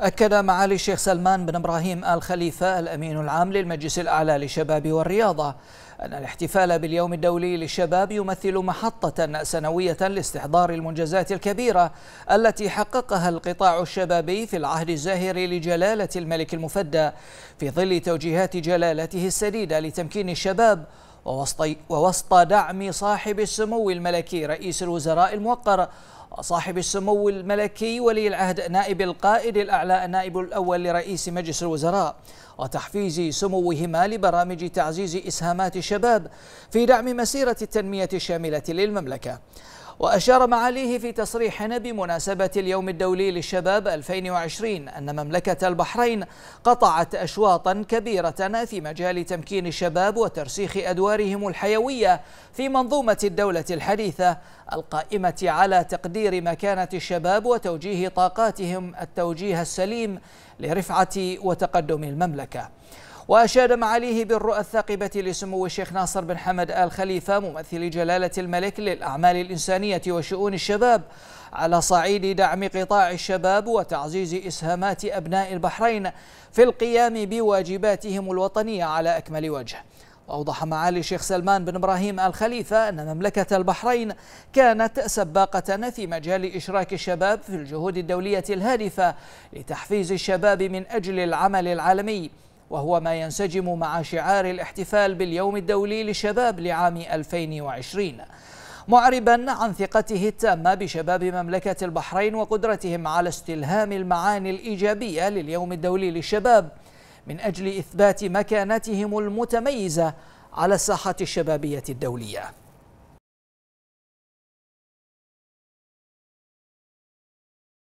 أكد معالي الشيخ سلمان بن إبراهيم آل خليفة الأمين العام للمجلس الأعلى للشباب والرياضة أن الاحتفال باليوم الدولي للشباب يمثل محطة سنوية لاستحضار المنجزات الكبيرة التي حققها القطاع الشبابي في العهد الزاهر لجلالة الملك المفدى في ظل توجيهات جلالته السديدة لتمكين الشباب ووسط, دعم صاحب السمو الملكي رئيس الوزراء الموقر صاحب السمو الملكي ولي العهد نائب القائد الأعلى النائب الأول لرئيس مجلس الوزراء وتحفيز سموهما لبرامج تعزيز إسهامات الشباب في دعم مسيرة التنمية الشاملة للمملكة وأشار معاليه في تصريح بمناسبة اليوم الدولي للشباب 2020 أن مملكة البحرين قطعت أشواطا كبيرة في مجال تمكين الشباب وترسيخ أدوارهم الحيوية في منظومة الدولة الحديثة القائمة على تقدير مكانة الشباب وتوجيه طاقاتهم التوجيه السليم لرفعة وتقدم المملكة وأشاد معاليه بالرؤى الثاقبة لسمو الشيخ ناصر بن حمد آل خليفة ممثل جلالة الملك للأعمال الإنسانية وشؤون الشباب على صعيد دعم قطاع الشباب وتعزيز إسهامات أبناء البحرين في القيام بواجباتهم الوطنية على أكمل وجه وأوضح معالي الشيخ سلمان بن إبراهيم الخليفة أن مملكة البحرين كانت سباقة في مجال إشراك الشباب في الجهود الدولية الهادفة لتحفيز الشباب من أجل العمل العالمي وهو ما ينسجم مع شعار الاحتفال باليوم الدولي للشباب لعام 2020 معربا عن ثقته التامة بشباب مملكة البحرين وقدرتهم على استلهام المعاني الإيجابية لليوم الدولي للشباب من أجل إثبات مكانتهم المتميزة على الساحة الشبابية الدولية